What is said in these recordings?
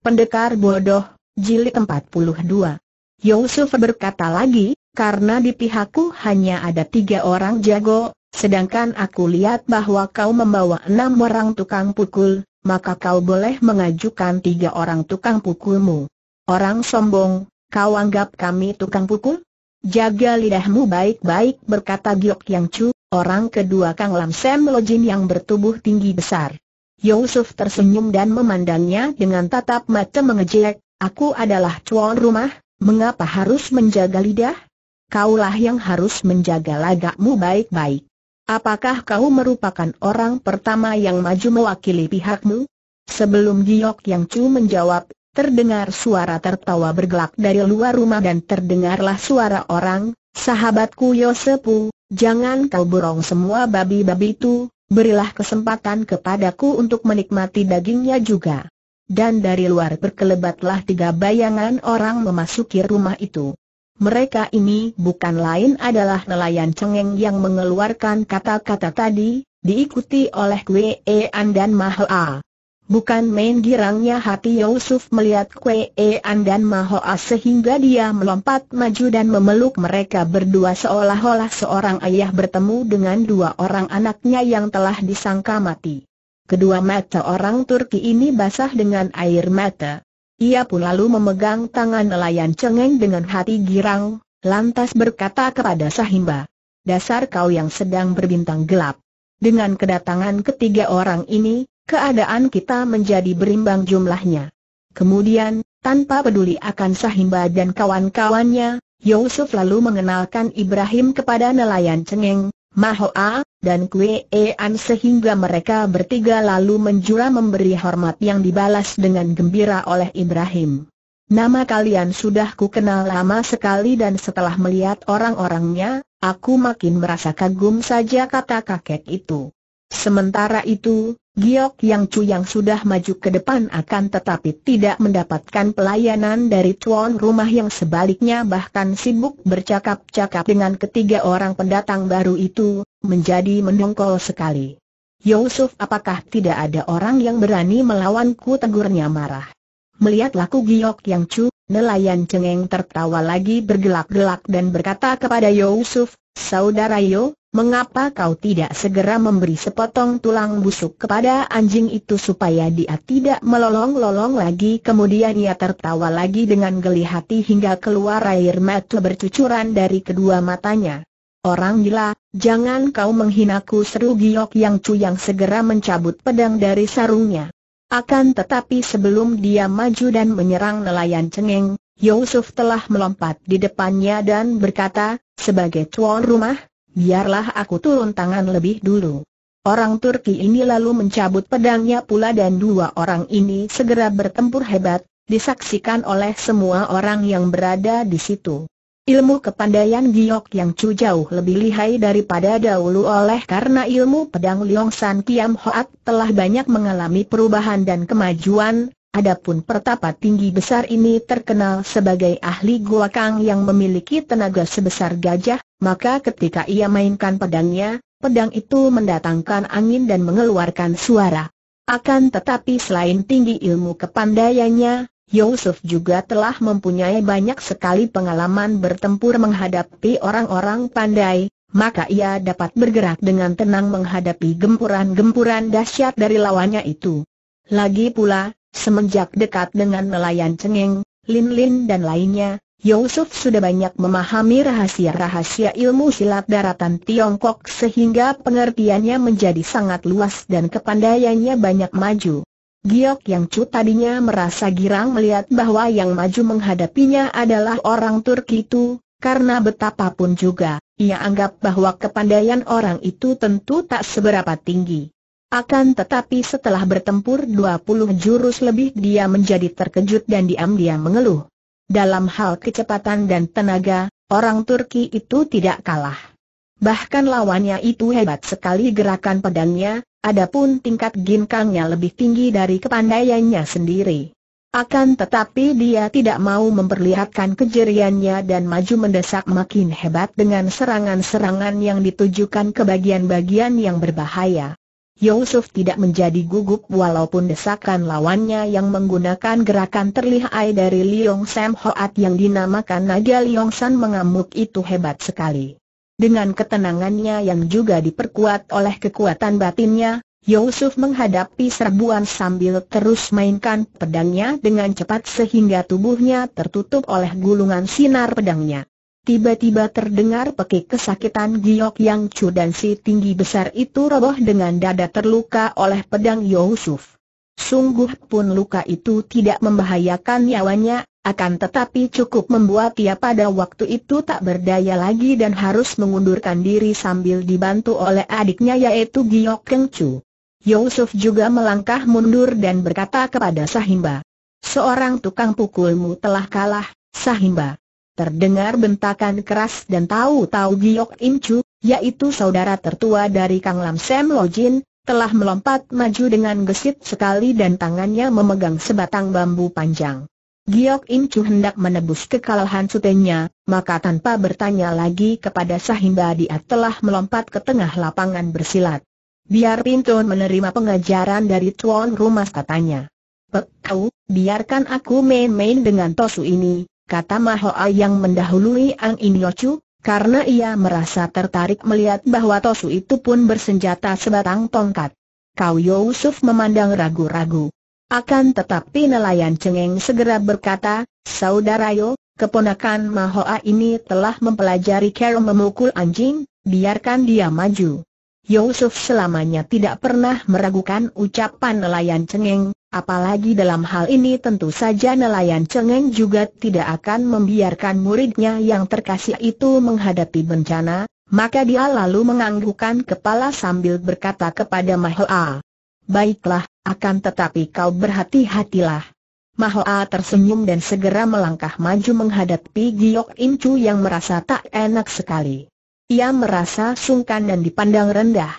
Pendekar bodoh, jilid 42. Yusuf berkata lagi, karena di pihakku hanya ada tiga orang jago, sedangkan aku lihat bahwa kau membawa enam orang tukang pukul, maka kau boleh mengajukan tiga orang tukang pukulmu. Orang sombong, kau anggap kami tukang pukul? Jaga lidahmu baik-baik berkata Giok Yang Chu, orang kedua Kang Lam Sam Lojin yang bertubuh tinggi besar. Yusuf tersenyum dan memandangnya dengan tatap mata mengejek, aku adalah tuan rumah, mengapa harus menjaga lidah? Kaulah yang harus menjaga lagakmu baik-baik. Apakah kau merupakan orang pertama yang maju mewakili pihakmu? Sebelum Giok Yang Chu menjawab, terdengar suara tertawa bergelak dari luar rumah dan terdengarlah suara orang, sahabatku Yosepu, jangan kau borong semua babi-babi itu, berilah kesempatan kepadaku untuk menikmati dagingnya juga. Dan dari luar berkelebatlah tiga bayangan orang memasuki rumah itu. Mereka ini bukan lain adalah nelayan cengeng yang mengeluarkan kata-kata tadi, diikuti oleh Kwe An dan A. Bukan main girangnya hati Yusuf melihat Kwe An dan Mahoa sehingga dia melompat maju dan memeluk mereka berdua seolah-olah seorang ayah bertemu dengan dua orang anaknya yang telah disangka mati. Kedua mata orang Turki ini basah dengan air mata. Ia pun lalu memegang tangan nelayan cengeng dengan hati girang, lantas berkata kepada Sahimba, Dasar kau yang sedang berbintang gelap. Dengan kedatangan ketiga orang ini, keadaan kita menjadi berimbang jumlahnya. Kemudian, tanpa peduli akan Sahimba dan kawan-kawannya, Yusuf lalu mengenalkan Ibrahim kepada nelayan Cengeng, Mahoa, dan Kweean sehingga mereka bertiga lalu menjura memberi hormat yang dibalas dengan gembira oleh Ibrahim. Nama kalian sudah ku kenal lama sekali dan setelah melihat orang-orangnya, aku makin merasa kagum saja kata kakek itu. Sementara itu, Giok Yang Chu yang sudah maju ke depan akan tetapi tidak mendapatkan pelayanan dari tuan rumah yang sebaliknya bahkan sibuk bercakap-cakap dengan ketiga orang pendatang baru itu, menjadi mendongkol sekali. Yusuf apakah tidak ada orang yang berani melawanku tegurnya marah. Melihat laku Giok Yang Chu, nelayan cengeng tertawa lagi bergelak-gelak dan berkata kepada Yusuf, Saudara Yo, Mengapa kau tidak segera memberi sepotong tulang busuk kepada anjing itu supaya dia tidak melolong-lolong lagi? Kemudian ia tertawa lagi dengan geli hati hingga keluar air mata bercucuran dari kedua matanya. Orang gila, jangan kau menghinaku seru giok yang cu yang segera mencabut pedang dari sarungnya. Akan tetapi sebelum dia maju dan menyerang nelayan cengeng, Yusuf telah melompat di depannya dan berkata, sebagai tuan rumah, biarlah aku turun tangan lebih dulu. Orang Turki ini lalu mencabut pedangnya pula dan dua orang ini segera bertempur hebat, disaksikan oleh semua orang yang berada di situ. Ilmu kepandaian Giok yang cu jauh lebih lihai daripada dahulu oleh karena ilmu pedang Leong San Kiam Hoat telah banyak mengalami perubahan dan kemajuan, Adapun pertapa tinggi besar ini terkenal sebagai ahli gua kang yang memiliki tenaga sebesar gajah, maka ketika ia mainkan pedangnya, pedang itu mendatangkan angin dan mengeluarkan suara. Akan tetapi selain tinggi ilmu kepandaiannya, Yusuf juga telah mempunyai banyak sekali pengalaman bertempur menghadapi orang-orang pandai, maka ia dapat bergerak dengan tenang menghadapi gempuran-gempuran dahsyat dari lawannya itu. Lagi pula, Semenjak dekat dengan nelayan cengeng, Lin Lin dan lainnya, Yusuf sudah banyak memahami rahasia-rahasia ilmu silat daratan Tiongkok sehingga pengertiannya menjadi sangat luas dan kepandaiannya banyak maju. Giok Yang Chu tadinya merasa girang melihat bahwa yang maju menghadapinya adalah orang Turki itu, karena betapapun juga, ia anggap bahwa kepandaian orang itu tentu tak seberapa tinggi. Akan tetapi setelah bertempur 20 jurus lebih dia menjadi terkejut dan diam-diam mengeluh. Dalam hal kecepatan dan tenaga, orang Turki itu tidak kalah. Bahkan lawannya itu hebat sekali gerakan pedangnya, adapun tingkat ginkangnya lebih tinggi dari kepandaiannya sendiri. Akan tetapi dia tidak mau memperlihatkan kejeriannya dan maju mendesak makin hebat dengan serangan-serangan yang ditujukan ke bagian-bagian yang berbahaya. Yusuf tidak menjadi gugup walaupun desakan lawannya yang menggunakan gerakan terlihai dari Liong Sam Hoat yang dinamakan Naga Liong San mengamuk itu hebat sekali. Dengan ketenangannya yang juga diperkuat oleh kekuatan batinnya, Yusuf menghadapi serbuan sambil terus mainkan pedangnya dengan cepat sehingga tubuhnya tertutup oleh gulungan sinar pedangnya. Tiba-tiba terdengar pekik kesakitan giok yang cu dan si tinggi besar itu roboh dengan dada terluka oleh pedang Yusuf. Sungguh pun luka itu tidak membahayakan nyawanya, akan tetapi cukup membuat ia pada waktu itu tak berdaya lagi dan harus mengundurkan diri sambil dibantu oleh adiknya yaitu Giok Keng Chu. Yusuf juga melangkah mundur dan berkata kepada Sahimba, Seorang tukang pukulmu telah kalah, Sahimba. Terdengar bentakan keras dan tahu-tahu Giok Im yaitu saudara tertua dari Kang Lam Sam Lojin, telah melompat maju dengan gesit sekali dan tangannya memegang sebatang bambu panjang. Giok Im hendak menebus kekalahan sutenya, maka tanpa bertanya lagi kepada Sahimba dia telah melompat ke tengah lapangan bersilat. Biar Pintun menerima pengajaran dari tuan rumah katanya. Pek kau, biarkan aku main-main dengan Tosu ini, kata Mahoa yang mendahului Ang In Yochu, karena ia merasa tertarik melihat bahwa Tosu itu pun bersenjata sebatang tongkat. Kau Yusuf memandang ragu-ragu. Akan tetapi nelayan cengeng segera berkata, Saudara Yo, keponakan Mahoa ini telah mempelajari cara memukul anjing, biarkan dia maju. Yusuf selamanya tidak pernah meragukan ucapan nelayan cengeng, Apalagi dalam hal ini tentu saja nelayan cengeng juga tidak akan membiarkan muridnya yang terkasih itu menghadapi bencana, maka dia lalu menganggukkan kepala sambil berkata kepada Mahoa. Baiklah, akan tetapi kau berhati-hatilah. Mahoa tersenyum dan segera melangkah maju menghadapi Giok Incu yang merasa tak enak sekali. Ia merasa sungkan dan dipandang rendah.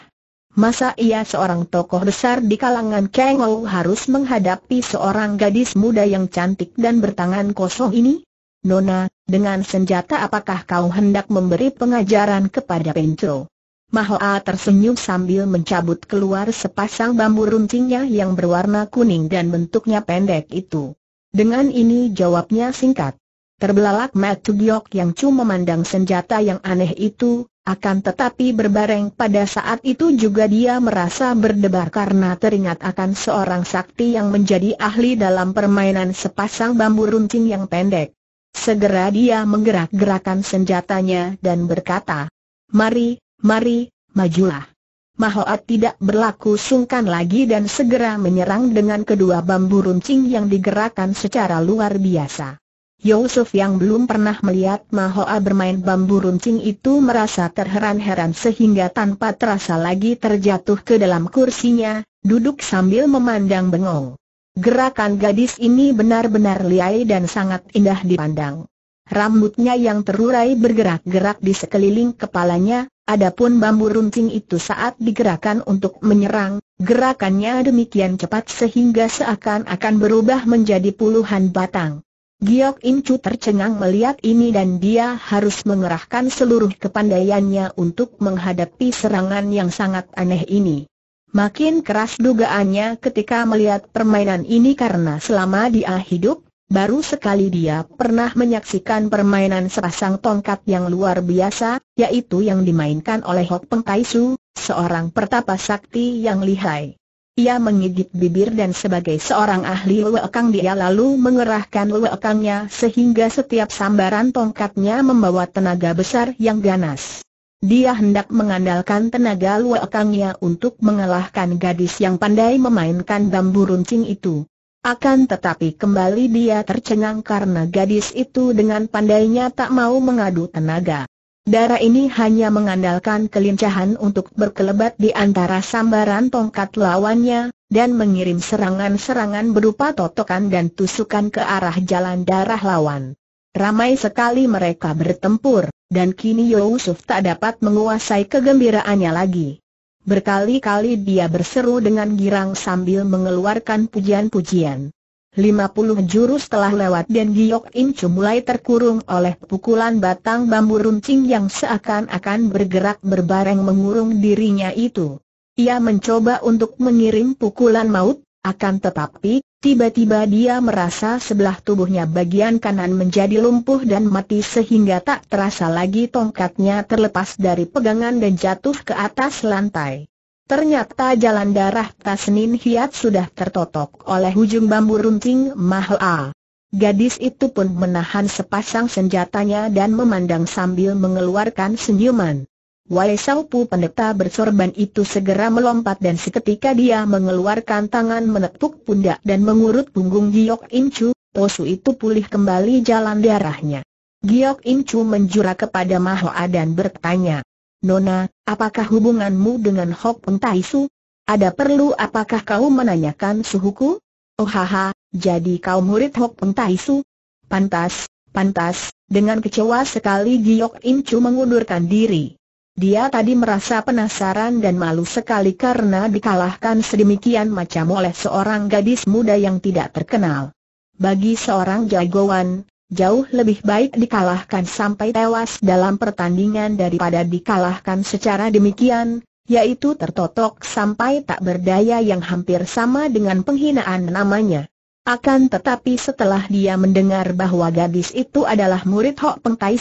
Masa ia seorang tokoh besar di kalangan Ou harus menghadapi seorang gadis muda yang cantik dan bertangan kosong ini? Nona, dengan senjata apakah kau hendak memberi pengajaran kepada Pencho? Mahoa tersenyum sambil mencabut keluar sepasang bambu runcingnya yang berwarna kuning dan bentuknya pendek itu. Dengan ini jawabnya singkat. Terbelalak Matthew Matugiok yang cuma memandang senjata yang aneh itu, akan tetapi berbareng pada saat itu juga dia merasa berdebar karena teringat akan seorang sakti yang menjadi ahli dalam permainan sepasang bambu runcing yang pendek. Segera dia menggerak-gerakan senjatanya dan berkata, Mari, mari, majulah. Mahoat tidak berlaku sungkan lagi dan segera menyerang dengan kedua bambu runcing yang digerakkan secara luar biasa. Yusuf yang belum pernah melihat Mahoa bermain bambu runcing itu merasa terheran-heran sehingga tanpa terasa lagi terjatuh ke dalam kursinya, duduk sambil memandang bengong. Gerakan gadis ini benar-benar liai dan sangat indah dipandang. Rambutnya yang terurai bergerak-gerak di sekeliling kepalanya, adapun bambu runcing itu saat digerakkan untuk menyerang, gerakannya demikian cepat sehingga seakan-akan berubah menjadi puluhan batang. Giok Incu tercengang melihat ini dan dia harus mengerahkan seluruh kepandaiannya untuk menghadapi serangan yang sangat aneh ini. Makin keras dugaannya ketika melihat permainan ini karena selama dia hidup, baru sekali dia pernah menyaksikan permainan sepasang tongkat yang luar biasa, yaitu yang dimainkan oleh Hok Peng Taisu, seorang pertapa sakti yang lihai. Ia menggigit bibir dan sebagai seorang ahli kang, dia lalu mengerahkan kangnya sehingga setiap sambaran tongkatnya membawa tenaga besar yang ganas. Dia hendak mengandalkan tenaga kangnya untuk mengalahkan gadis yang pandai memainkan bambu runcing itu. Akan tetapi kembali dia tercengang karena gadis itu dengan pandainya tak mau mengadu tenaga. Darah ini hanya mengandalkan kelincahan untuk berkelebat di antara sambaran tongkat lawannya, dan mengirim serangan-serangan berupa totokan dan tusukan ke arah jalan darah lawan. Ramai sekali mereka bertempur, dan kini Yusuf tak dapat menguasai kegembiraannya lagi. Berkali-kali dia berseru dengan girang sambil mengeluarkan pujian-pujian. 50 jurus telah lewat dan Giok In Chu mulai terkurung oleh pukulan batang bambu runcing yang seakan-akan bergerak berbareng mengurung dirinya itu. Ia mencoba untuk mengirim pukulan maut, akan tetapi, tiba-tiba dia merasa sebelah tubuhnya bagian kanan menjadi lumpuh dan mati sehingga tak terasa lagi tongkatnya terlepas dari pegangan dan jatuh ke atas lantai. Ternyata jalan darah Tasnin Hiat sudah tertotok oleh ujung bambu runcing Mahoa. Gadis itu pun menahan sepasang senjatanya dan memandang sambil mengeluarkan senyuman. Wai Saupu pendeta bersorban itu segera melompat dan seketika dia mengeluarkan tangan menepuk pundak dan mengurut punggung Giok Incu, Tosu itu pulih kembali jalan darahnya. Giok Incu menjura kepada Mahoa dan bertanya, Nona, apakah hubunganmu dengan Hok Peng Tai Ada perlu apakah kau menanyakan suhuku? Oh haha, jadi kau murid Hok Peng Tai Pantas, pantas, dengan kecewa sekali Giok Im Chu mengundurkan diri. Dia tadi merasa penasaran dan malu sekali karena dikalahkan sedemikian macam oleh seorang gadis muda yang tidak terkenal. Bagi seorang jagoan, jauh lebih baik dikalahkan sampai tewas dalam pertandingan daripada dikalahkan secara demikian, yaitu tertotok sampai tak berdaya yang hampir sama dengan penghinaan namanya. Akan tetapi setelah dia mendengar bahwa gadis itu adalah murid Hok Peng Tai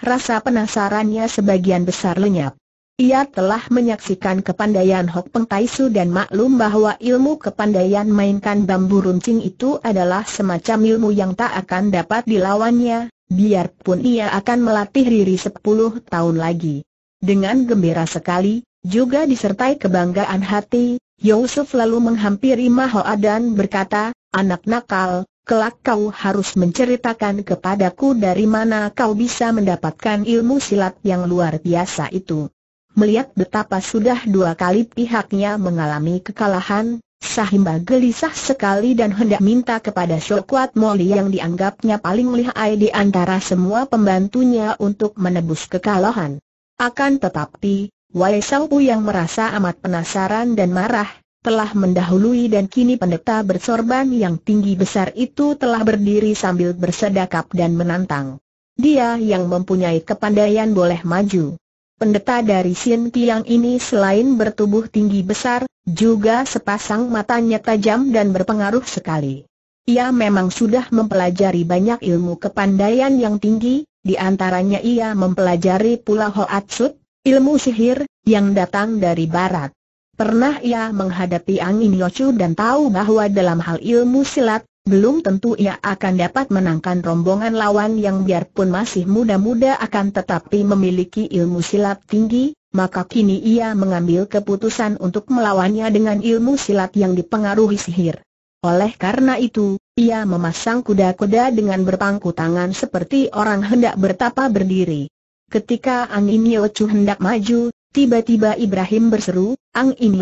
rasa penasarannya sebagian besar lenyap. Ia telah menyaksikan kepandaian Hok Peng Tai dan maklum bahwa ilmu kepandaian mainkan bambu runcing itu adalah semacam ilmu yang tak akan dapat dilawannya, biarpun ia akan melatih diri 10 tahun lagi. Dengan gembira sekali, juga disertai kebanggaan hati, Yusuf lalu menghampiri Mahoa dan berkata, Anak nakal, kelak kau harus menceritakan kepadaku dari mana kau bisa mendapatkan ilmu silat yang luar biasa itu. Melihat betapa sudah dua kali pihaknya mengalami kekalahan, Sahimba gelisah sekali dan hendak minta kepada Shokuat Moli yang dianggapnya paling lihai di antara semua pembantunya untuk menebus kekalahan. Akan tetapi, Wai Pu yang merasa amat penasaran dan marah, telah mendahului dan kini pendeta bersorban yang tinggi besar itu telah berdiri sambil bersedakap dan menantang. Dia yang mempunyai kepandaian boleh maju. Pendeta dari Sin Tiang ini selain bertubuh tinggi besar, juga sepasang matanya tajam dan berpengaruh sekali. Ia memang sudah mempelajari banyak ilmu kepandaian yang tinggi, di antaranya ia mempelajari pula Hoatsut, ilmu sihir, yang datang dari barat. Pernah ia menghadapi angin Yochu dan tahu bahwa dalam hal ilmu silat, belum tentu ia akan dapat menangkan rombongan lawan yang biarpun masih muda-muda akan tetapi memiliki ilmu silat tinggi, maka kini ia mengambil keputusan untuk melawannya dengan ilmu silat yang dipengaruhi sihir. Oleh karena itu, ia memasang kuda-kuda dengan berpangku tangan seperti orang hendak bertapa berdiri. Ketika Ang In hendak maju, tiba-tiba Ibrahim berseru, Ang In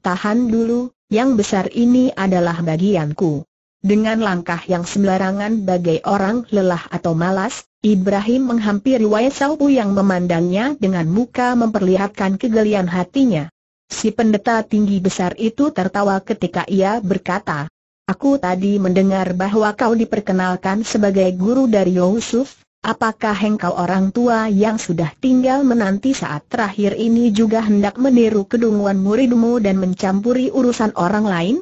tahan dulu, yang besar ini adalah bagianku. Dengan langkah yang sembarangan bagai orang lelah atau malas, Ibrahim menghampiri Wai Saupu yang memandangnya dengan muka memperlihatkan kegelian hatinya. Si pendeta tinggi besar itu tertawa ketika ia berkata, Aku tadi mendengar bahwa kau diperkenalkan sebagai guru dari Yusuf, apakah engkau orang tua yang sudah tinggal menanti saat terakhir ini juga hendak meniru kedunguan muridmu dan mencampuri urusan orang lain?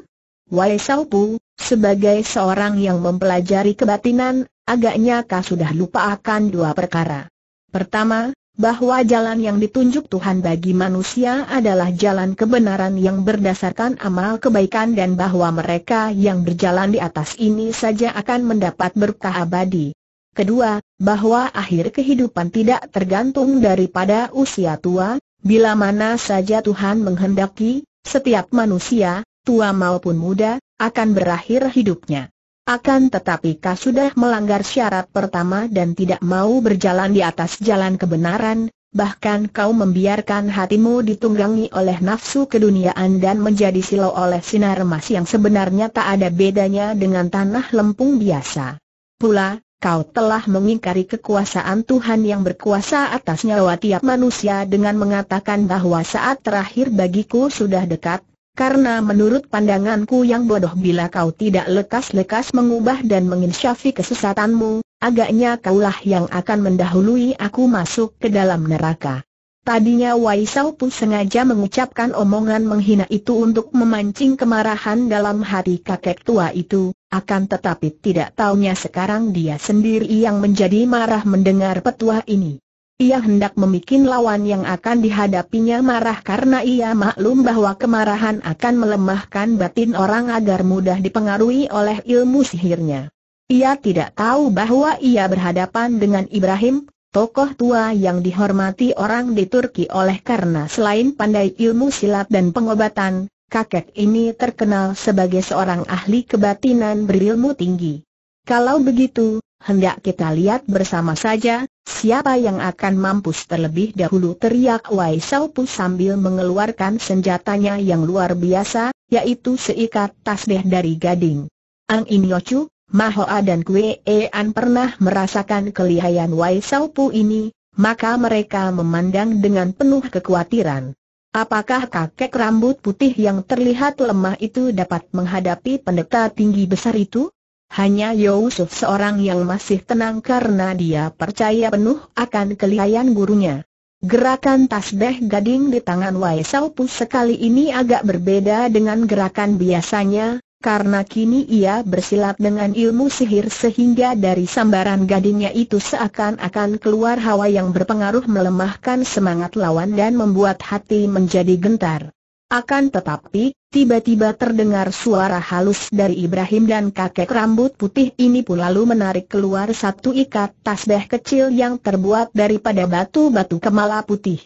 Wei Pu, sebagai seorang yang mempelajari kebatinan, agaknya kau sudah lupa akan dua perkara. Pertama, bahwa jalan yang ditunjuk Tuhan bagi manusia adalah jalan kebenaran yang berdasarkan amal kebaikan dan bahwa mereka yang berjalan di atas ini saja akan mendapat berkah abadi. Kedua, bahwa akhir kehidupan tidak tergantung daripada usia tua, bila mana saja Tuhan menghendaki, setiap manusia, tua maupun muda, akan berakhir hidupnya. Akan tetapi kau sudah melanggar syarat pertama dan tidak mau berjalan di atas jalan kebenaran, bahkan kau membiarkan hatimu ditunggangi oleh nafsu keduniaan dan menjadi silau oleh sinar emas yang sebenarnya tak ada bedanya dengan tanah lempung biasa. Pula, kau telah mengingkari kekuasaan Tuhan yang berkuasa atas nyawa tiap manusia dengan mengatakan bahwa saat terakhir bagiku sudah dekat, karena menurut pandanganku yang bodoh bila kau tidak lekas-lekas mengubah dan menginsyafi kesesatanmu, agaknya kaulah yang akan mendahului aku masuk ke dalam neraka. Tadinya Waisau pun sengaja mengucapkan omongan menghina itu untuk memancing kemarahan dalam hati kakek tua itu, akan tetapi tidak taunya sekarang dia sendiri yang menjadi marah mendengar petua ini. Ia hendak memikin lawan yang akan dihadapinya marah karena ia maklum bahwa kemarahan akan melemahkan batin orang agar mudah dipengaruhi oleh ilmu sihirnya. Ia tidak tahu bahwa ia berhadapan dengan Ibrahim, tokoh tua yang dihormati orang di Turki oleh karena selain pandai ilmu silat dan pengobatan, kakek ini terkenal sebagai seorang ahli kebatinan berilmu tinggi. Kalau begitu, hendak kita lihat bersama saja, siapa yang akan mampus terlebih dahulu teriak Wai Sao sambil mengeluarkan senjatanya yang luar biasa, yaitu seikat tasbih dari gading. Ang In Yochu, Mahoa dan E An pernah merasakan kelihayan Wai Sao ini, maka mereka memandang dengan penuh kekhawatiran. Apakah kakek rambut putih yang terlihat lemah itu dapat menghadapi pendeta tinggi besar itu? Hanya Yusuf seorang yang masih tenang karena dia percaya penuh akan kelihayan gurunya. Gerakan tasbih gading di tangan Wai Pu sekali ini agak berbeda dengan gerakan biasanya, karena kini ia bersilat dengan ilmu sihir sehingga dari sambaran gadingnya itu seakan-akan keluar hawa yang berpengaruh melemahkan semangat lawan dan membuat hati menjadi gentar. Akan tetapi, tiba-tiba terdengar suara halus dari Ibrahim dan kakek rambut putih ini pun lalu menarik keluar satu ikat tasbeh kecil yang terbuat daripada batu-batu kemala putih.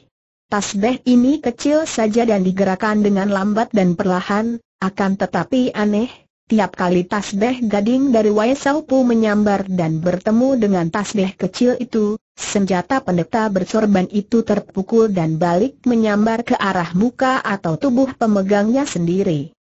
Tasbeh ini kecil saja dan digerakkan dengan lambat dan perlahan, akan tetapi aneh, Tiap kali tasbih gading dari Pu menyambar dan bertemu dengan tasbih kecil itu, senjata pendeta bersorban itu terpukul dan balik menyambar ke arah muka atau tubuh pemegangnya sendiri.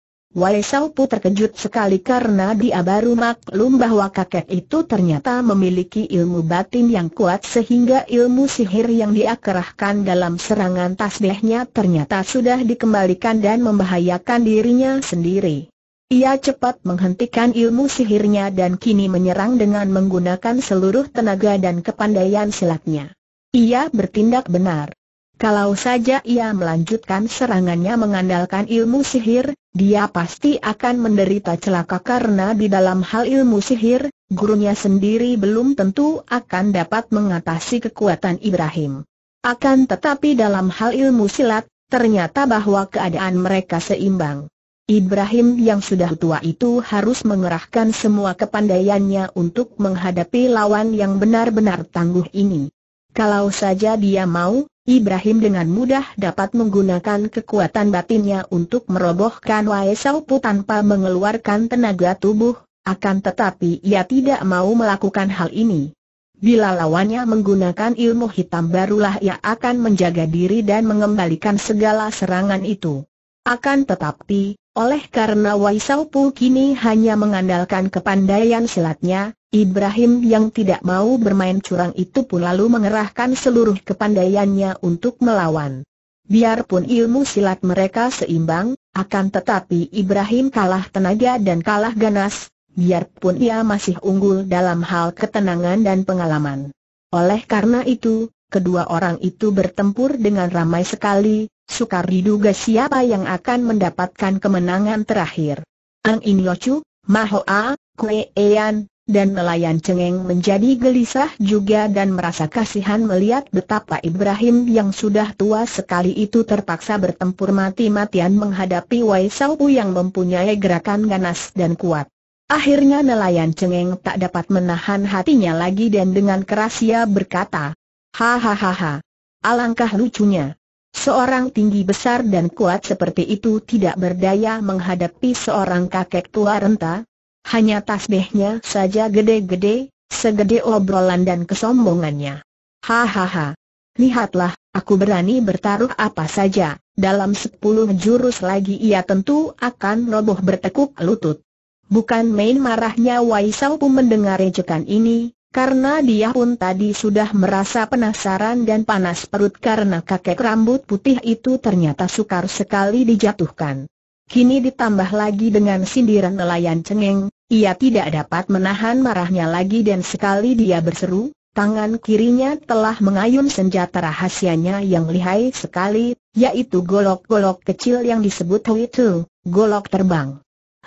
Pu terkejut sekali karena dia baru maklum bahwa kakek itu ternyata memiliki ilmu batin yang kuat sehingga ilmu sihir yang dia kerahkan dalam serangan tasbihnya ternyata sudah dikembalikan dan membahayakan dirinya sendiri. Ia cepat menghentikan ilmu sihirnya dan kini menyerang dengan menggunakan seluruh tenaga dan kepandaian silatnya. Ia bertindak benar. Kalau saja ia melanjutkan serangannya mengandalkan ilmu sihir, dia pasti akan menderita celaka karena di dalam hal ilmu sihir, gurunya sendiri belum tentu akan dapat mengatasi kekuatan Ibrahim. Akan tetapi dalam hal ilmu silat, ternyata bahwa keadaan mereka seimbang. Ibrahim yang sudah tua itu harus mengerahkan semua kepandaiannya untuk menghadapi lawan yang benar-benar tangguh ini. Kalau saja dia mau, Ibrahim dengan mudah dapat menggunakan kekuatan batinnya untuk merobohkan Wai tanpa mengeluarkan tenaga tubuh, akan tetapi ia tidak mau melakukan hal ini. Bila lawannya menggunakan ilmu hitam barulah ia akan menjaga diri dan mengembalikan segala serangan itu. Akan tetapi, oleh karena Waisau Pu kini hanya mengandalkan kepandaian silatnya, Ibrahim yang tidak mau bermain curang itu pun lalu mengerahkan seluruh kepandaiannya untuk melawan. Biarpun ilmu silat mereka seimbang, akan tetapi Ibrahim kalah tenaga dan kalah ganas, biarpun ia masih unggul dalam hal ketenangan dan pengalaman. Oleh karena itu, kedua orang itu bertempur dengan ramai sekali, sukar diduga siapa yang akan mendapatkan kemenangan terakhir. Ang In Yochu, Mahoa, Kue Ean, dan nelayan cengeng menjadi gelisah juga dan merasa kasihan melihat betapa Ibrahim yang sudah tua sekali itu terpaksa bertempur mati-matian menghadapi Wai Saupu yang mempunyai gerakan ganas dan kuat. Akhirnya nelayan cengeng tak dapat menahan hatinya lagi dan dengan keras ia berkata, Hahaha, alangkah lucunya. Seorang tinggi besar dan kuat seperti itu tidak berdaya menghadapi seorang kakek tua renta. Hanya tasbihnya saja gede-gede, segede obrolan dan kesombongannya. Hahaha. Lihatlah, aku berani bertaruh apa saja, dalam sepuluh jurus lagi ia tentu akan roboh bertekuk lutut. Bukan main marahnya Waisau pun mendengar ejekan ini, karena dia pun tadi sudah merasa penasaran dan panas perut karena kakek rambut putih itu ternyata sukar sekali dijatuhkan. Kini ditambah lagi dengan sindiran nelayan cengeng, ia tidak dapat menahan marahnya lagi dan sekali dia berseru, tangan kirinya telah mengayun senjata rahasianya yang lihai sekali, yaitu golok-golok kecil yang disebut Huitu, golok terbang.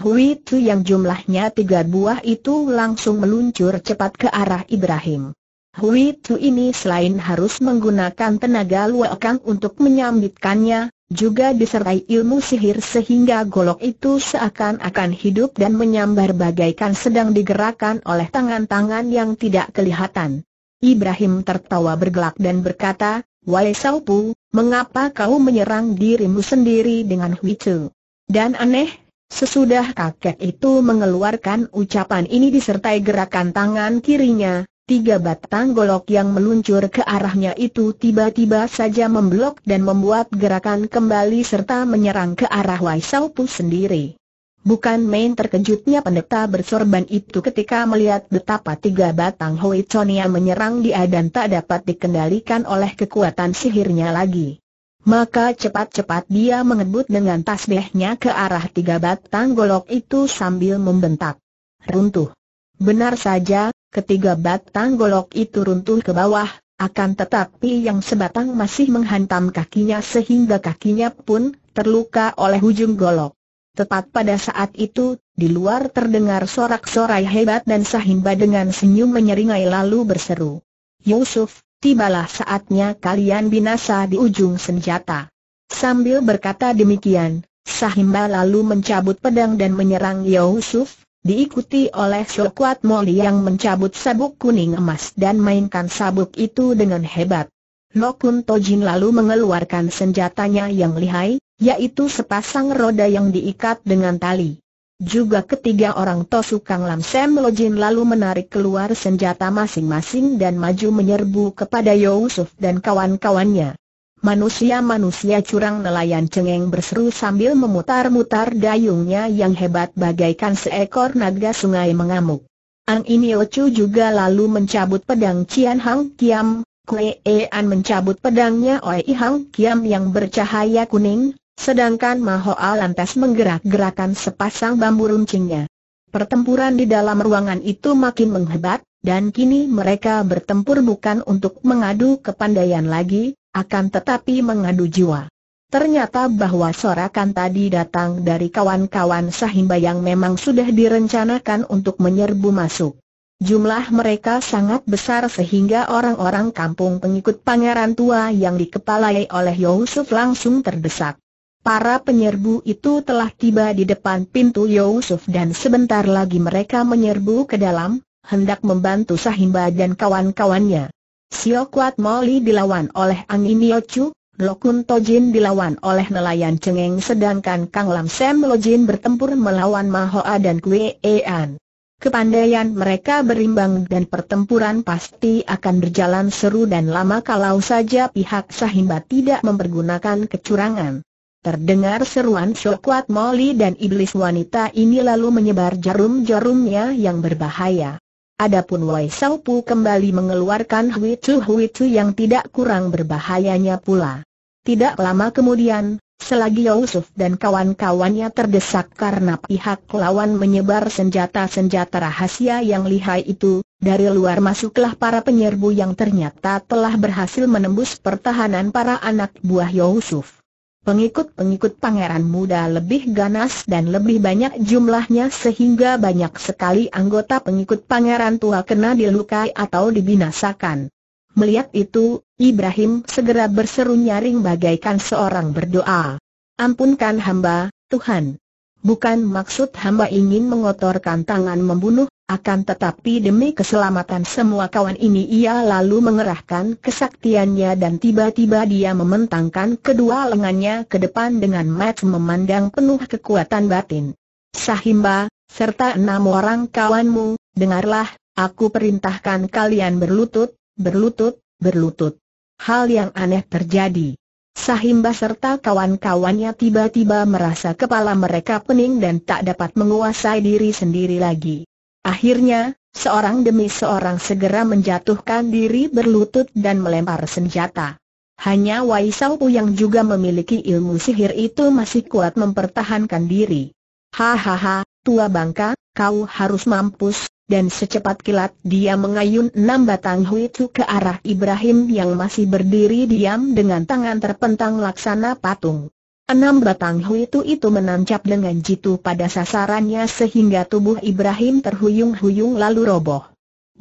Hui Tu yang jumlahnya tiga buah itu langsung meluncur cepat ke arah Ibrahim. Hui Tu ini selain harus menggunakan tenaga luakang untuk menyambitkannya, juga disertai ilmu sihir sehingga golok itu seakan-akan hidup dan menyambar bagaikan sedang digerakkan oleh tangan-tangan yang tidak kelihatan. Ibrahim tertawa bergelak dan berkata, Wai Saupu, mengapa kau menyerang dirimu sendiri dengan Hui Tu? Dan aneh, Sesudah kakek itu mengeluarkan ucapan ini disertai gerakan tangan kirinya, tiga batang golok yang meluncur ke arahnya itu tiba-tiba saja memblok dan membuat gerakan kembali serta menyerang ke arah Wai pun sendiri. Bukan main terkejutnya pendeta bersorban itu ketika melihat betapa tiga batang Hoi Chonia menyerang dia dan tak dapat dikendalikan oleh kekuatan sihirnya lagi. Maka cepat-cepat dia mengebut dengan tasbihnya ke arah tiga batang golok itu sambil membentak. Runtuh. Benar saja, ketiga batang golok itu runtuh ke bawah, akan tetapi yang sebatang masih menghantam kakinya sehingga kakinya pun terluka oleh ujung golok. Tepat pada saat itu, di luar terdengar sorak-sorai hebat dan Sahimba dengan senyum menyeringai lalu berseru. Yusuf, tibalah saatnya kalian binasa di ujung senjata. Sambil berkata demikian, Sahimba lalu mencabut pedang dan menyerang Yusuf, diikuti oleh Syokwat Moli yang mencabut sabuk kuning emas dan mainkan sabuk itu dengan hebat. Lokun Tojin lalu mengeluarkan senjatanya yang lihai, yaitu sepasang roda yang diikat dengan tali. Juga ketiga orang Tosukang Lam Sam Lojin lalu menarik keluar senjata masing-masing dan maju menyerbu kepada Yusuf dan kawan-kawannya. Manusia-manusia curang nelayan cengeng berseru sambil memutar-mutar dayungnya yang hebat bagaikan seekor naga sungai mengamuk. Ang Iniochu juga lalu mencabut pedang Cian Hang Kiam, Kue An mencabut pedangnya Oi Hang Kiam yang bercahaya kuning, Sedangkan Mahoa lantas menggerak-gerakan sepasang bambu runcingnya. Pertempuran di dalam ruangan itu makin menghebat, dan kini mereka bertempur bukan untuk mengadu kepandaian lagi, akan tetapi mengadu jiwa. Ternyata bahwa sorakan tadi datang dari kawan-kawan Sahimba yang memang sudah direncanakan untuk menyerbu masuk. Jumlah mereka sangat besar sehingga orang-orang kampung pengikut pangeran tua yang dikepalai oleh Yusuf langsung terdesak. Para penyerbu itu telah tiba di depan pintu Yusuf dan sebentar lagi mereka menyerbu ke dalam, hendak membantu Sahimba dan kawan-kawannya. Siokwat Moli dilawan oleh Angin Yochu, Lokun Tojin dilawan oleh nelayan Cengeng sedangkan Kang Lam Sem Lojin bertempur melawan Mahoa dan Kue Ean. Kepandaian mereka berimbang dan pertempuran pasti akan berjalan seru dan lama kalau saja pihak Sahimba tidak mempergunakan kecurangan. Terdengar seruan Syokwat Moli dan iblis wanita ini lalu menyebar jarum-jarumnya yang berbahaya. Adapun Wei Sao Pu kembali mengeluarkan huitu-huitu yang tidak kurang berbahayanya pula. Tidak lama kemudian, selagi Yusuf dan kawan-kawannya terdesak karena pihak lawan menyebar senjata-senjata rahasia yang lihai itu, dari luar masuklah para penyerbu yang ternyata telah berhasil menembus pertahanan para anak buah Yusuf. Pengikut-pengikut pangeran muda lebih ganas dan lebih banyak jumlahnya sehingga banyak sekali anggota pengikut pangeran tua kena dilukai atau dibinasakan. Melihat itu, Ibrahim segera berseru nyaring bagaikan seorang berdoa. Ampunkan hamba, Tuhan. Bukan maksud hamba ingin mengotorkan tangan membunuh, akan tetapi demi keselamatan semua kawan ini ia lalu mengerahkan kesaktiannya dan tiba-tiba dia mementangkan kedua lengannya ke depan dengan mat memandang penuh kekuatan batin. Sahimba, serta enam orang kawanmu, dengarlah, aku perintahkan kalian berlutut, berlutut, berlutut. Hal yang aneh terjadi. Sahimba serta kawan-kawannya tiba-tiba merasa kepala mereka pening dan tak dapat menguasai diri sendiri lagi. Akhirnya, seorang demi seorang segera menjatuhkan diri berlutut dan melempar senjata. Hanya Wai Pu yang juga memiliki ilmu sihir itu masih kuat mempertahankan diri. Hahaha, tua bangka, kau harus mampus, dan secepat kilat dia mengayun enam batang huitu ke arah Ibrahim yang masih berdiri diam dengan tangan terpentang laksana patung. Enam batang huitu itu menancap dengan jitu pada sasarannya sehingga tubuh Ibrahim terhuyung-huyung lalu roboh.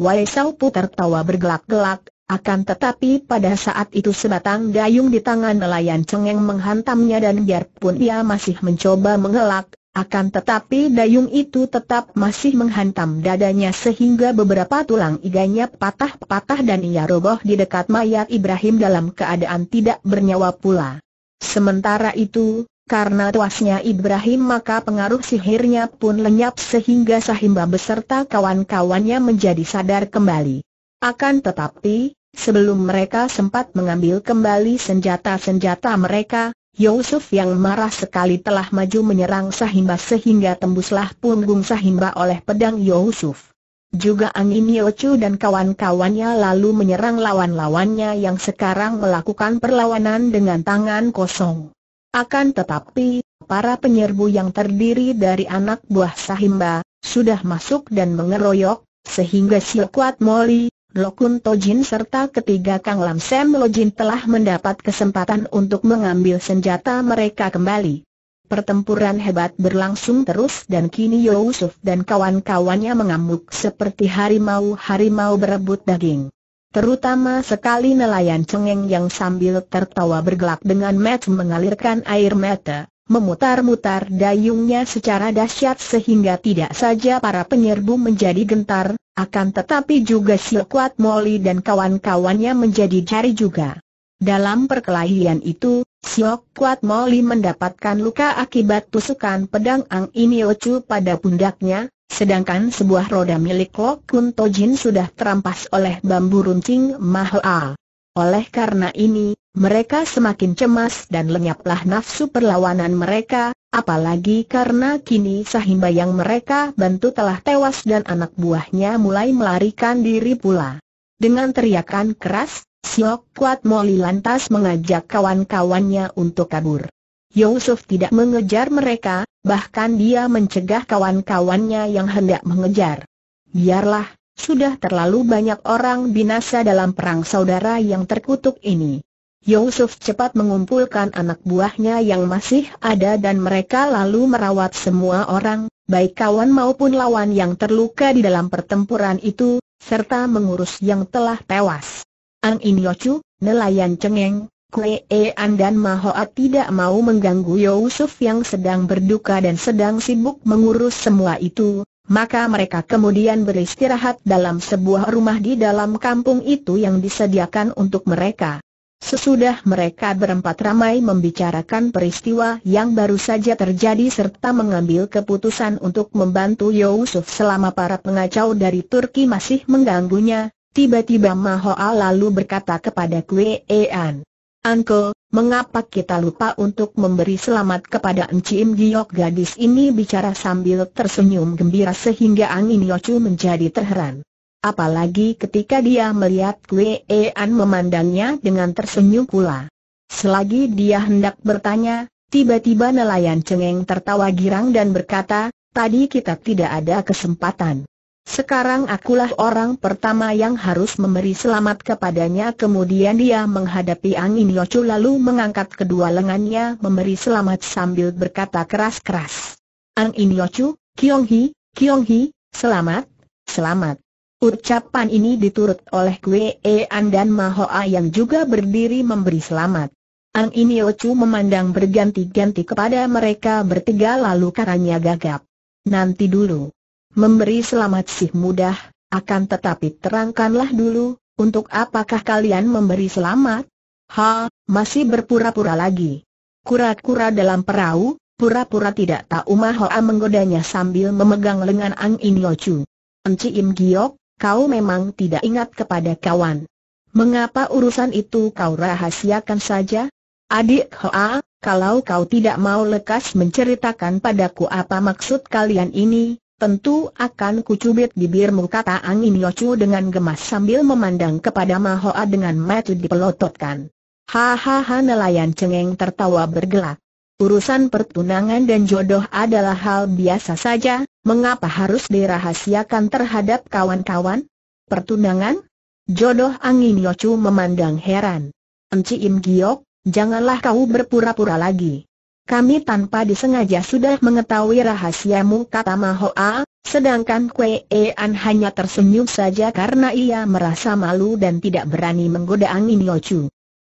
Wai Saupu tertawa bergelak-gelak, akan tetapi pada saat itu sebatang dayung di tangan nelayan cengeng menghantamnya dan biarpun ia masih mencoba mengelak, akan tetapi dayung itu tetap masih menghantam dadanya sehingga beberapa tulang iganya patah-patah dan ia roboh di dekat mayat Ibrahim dalam keadaan tidak bernyawa pula. Sementara itu, karena tuasnya Ibrahim maka pengaruh sihirnya pun lenyap sehingga Sahimba beserta kawan-kawannya menjadi sadar kembali. Akan tetapi, sebelum mereka sempat mengambil kembali senjata-senjata mereka, Yusuf yang marah sekali telah maju menyerang Sahimba sehingga tembuslah punggung Sahimba oleh pedang Yusuf. Juga Angin Yochu dan kawan-kawannya lalu menyerang lawan-lawannya yang sekarang melakukan perlawanan dengan tangan kosong. Akan tetapi, para penyerbu yang terdiri dari anak buah Sahimba, sudah masuk dan mengeroyok, sehingga Sio Kuat Moli, Lokun Tojin serta ketiga Kang Lam Sam Lojin telah mendapat kesempatan untuk mengambil senjata mereka kembali. Pertempuran hebat berlangsung terus dan kini Yusuf dan kawan-kawannya mengamuk seperti harimau-harimau berebut daging. Terutama sekali nelayan cengeng yang sambil tertawa bergelak dengan mat mengalirkan air mata, memutar-mutar dayungnya secara dahsyat sehingga tidak saja para penyerbu menjadi gentar, akan tetapi juga si kuat Molly dan kawan-kawannya menjadi jari juga. Dalam perkelahian itu, Siok Kuat Moli mendapatkan luka akibat tusukan pedang Ang Iniochu pada pundaknya, sedangkan sebuah roda milik Lok Kun Tojin sudah terampas oleh bambu runcing Mahoa. Oleh karena ini, mereka semakin cemas dan lenyaplah nafsu perlawanan mereka, apalagi karena kini sahimba yang mereka bantu telah tewas dan anak buahnya mulai melarikan diri pula. Dengan teriakan keras, Siok Kuat Moli lantas mengajak kawan-kawannya untuk kabur. Yusuf tidak mengejar mereka, bahkan dia mencegah kawan-kawannya yang hendak mengejar. Biarlah, sudah terlalu banyak orang binasa dalam perang saudara yang terkutuk ini. Yusuf cepat mengumpulkan anak buahnya yang masih ada dan mereka lalu merawat semua orang, baik kawan maupun lawan yang terluka di dalam pertempuran itu, serta mengurus yang telah tewas. Ang In Yochu, nelayan cengeng, Kue e An dan Mahoat tidak mau mengganggu Yusuf yang sedang berduka dan sedang sibuk mengurus semua itu, maka mereka kemudian beristirahat dalam sebuah rumah di dalam kampung itu yang disediakan untuk mereka. Sesudah mereka berempat ramai membicarakan peristiwa yang baru saja terjadi serta mengambil keputusan untuk membantu Yusuf selama para pengacau dari Turki masih mengganggunya, Tiba-tiba Mahoa lalu berkata kepada Kue Ean. Uncle, mengapa kita lupa untuk memberi selamat kepada Encim Giok gadis ini bicara sambil tersenyum gembira sehingga Angin Yocu menjadi terheran. Apalagi ketika dia melihat Kue Ean memandangnya dengan tersenyum pula. Selagi dia hendak bertanya, tiba-tiba nelayan cengeng tertawa girang dan berkata, tadi kita tidak ada kesempatan. Sekarang akulah orang pertama yang harus memberi selamat kepadanya Kemudian dia menghadapi angin Yocu lalu mengangkat kedua lengannya memberi selamat sambil berkata keras-keras Angin Yocu, Kiong Hi, Kiong Hi, selamat, selamat Ucapan ini diturut oleh Kwe An dan Mahoa yang juga berdiri memberi selamat. Ang Iniochu memandang berganti-ganti kepada mereka bertiga lalu karanya gagap. Nanti dulu. Memberi selamat sih mudah, akan tetapi terangkanlah dulu, untuk apakah kalian memberi selamat? Ha, masih berpura-pura lagi. Kura-kura dalam perahu, pura-pura tidak tahu Hoa menggodanya sambil memegang lengan Ang In Chu. Enci Im Giok, kau memang tidak ingat kepada kawan. Mengapa urusan itu kau rahasiakan saja? Adik Hoa, kalau kau tidak mau lekas menceritakan padaku apa maksud kalian ini, Tentu akan kucubit bibirmu kata Angin Yocu dengan gemas sambil memandang kepada Mahoa dengan mata dipelototkan. Hahaha nelayan cengeng tertawa bergelak. Urusan pertunangan dan jodoh adalah hal biasa saja, mengapa harus dirahasiakan terhadap kawan-kawan? Pertunangan? Jodoh Angin Yocu memandang heran. Enci Im Giok, janganlah kau berpura-pura lagi kami tanpa disengaja sudah mengetahui rahasiamu kata Mahoa, sedangkan Kwe An hanya tersenyum saja karena ia merasa malu dan tidak berani menggoda angin Yochu.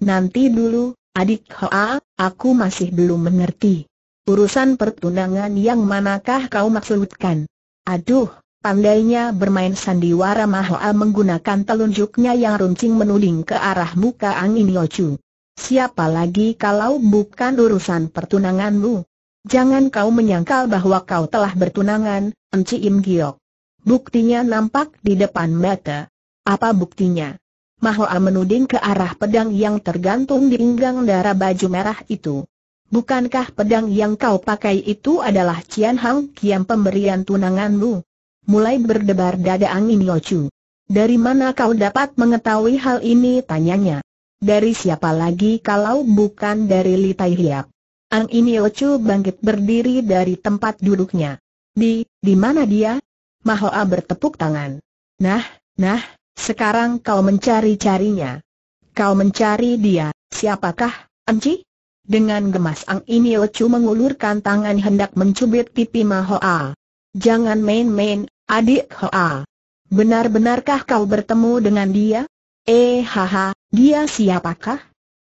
Nanti dulu, adik Hoa, aku masih belum mengerti. Urusan pertunangan yang manakah kau maksudkan? Aduh, Pandainya bermain sandiwara Mahoa menggunakan telunjuknya yang runcing menuding ke arah muka angin Yochu. Siapa lagi kalau bukan urusan pertunanganmu? Jangan kau menyangkal bahwa kau telah bertunangan, Enci Im Giok. Buktinya nampak di depan mata. Apa buktinya? Mahoa menuding ke arah pedang yang tergantung di pinggang darah baju merah itu. Bukankah pedang yang kau pakai itu adalah Cian Hang Kiam pemberian tunanganmu? Mulai berdebar dada angin Yochu. Dari mana kau dapat mengetahui hal ini? Tanyanya dari siapa lagi kalau bukan dari Li Tai Hiap. Ang ini Chu bangkit berdiri dari tempat duduknya. Di, di mana dia? Mahoa bertepuk tangan. Nah, nah, sekarang kau mencari-carinya. Kau mencari dia, siapakah, Anji? Dengan gemas Ang ini Chu mengulurkan tangan hendak mencubit pipi Mahoa. Jangan main-main, adik Hoa. Benar-benarkah kau bertemu dengan dia? Eh haha, dia siapakah?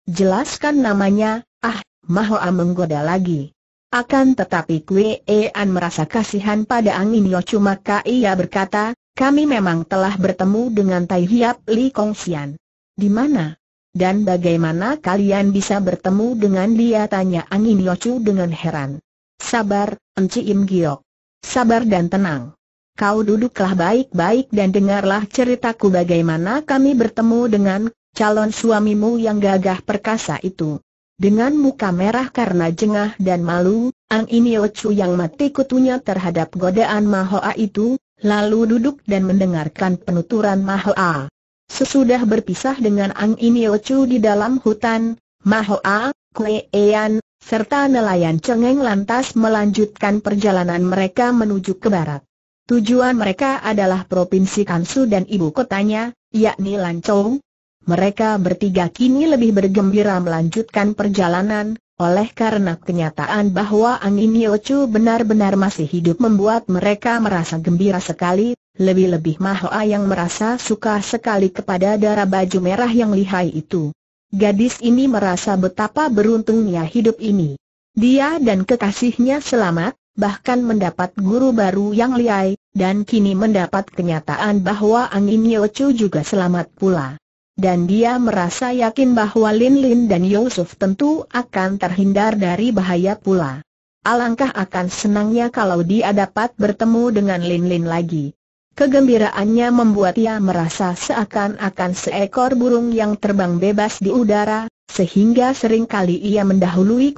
Jelaskan namanya, ah, Mahoa menggoda lagi. Akan tetapi Kue An merasa kasihan pada Angin Yo cuma ia berkata, kami memang telah bertemu dengan Tai Hiap Li Kong Xian. Di mana? Dan bagaimana kalian bisa bertemu dengan dia tanya Angin Yo Chu dengan heran. Sabar, Enci Im Giok. Sabar dan tenang kau duduklah baik-baik dan dengarlah ceritaku bagaimana kami bertemu dengan calon suamimu yang gagah perkasa itu. Dengan muka merah karena jengah dan malu, Ang Chu yang mati kutunya terhadap godaan Mahoa itu, lalu duduk dan mendengarkan penuturan Mahoa. Sesudah berpisah dengan Ang Chu di dalam hutan, Mahoa, Kue Ean, serta nelayan cengeng lantas melanjutkan perjalanan mereka menuju ke barat. Tujuan mereka adalah Provinsi Kansu dan ibu kotanya, yakni Lanzhou. Mereka bertiga kini lebih bergembira melanjutkan perjalanan, oleh karena kenyataan bahwa Angin Yochu benar-benar masih hidup membuat mereka merasa gembira sekali, lebih-lebih Mahoa yang merasa suka sekali kepada darah baju merah yang lihai itu. Gadis ini merasa betapa beruntungnya hidup ini. Dia dan kekasihnya selamat, bahkan mendapat guru baru yang liai, dan kini mendapat kenyataan bahwa Angin Yocu juga selamat pula. Dan dia merasa yakin bahwa Lin Lin dan Yusuf tentu akan terhindar dari bahaya pula. Alangkah akan senangnya kalau dia dapat bertemu dengan Lin Lin lagi. Kegembiraannya membuat ia merasa seakan-akan seekor burung yang terbang bebas di udara, sehingga sering kali ia mendahului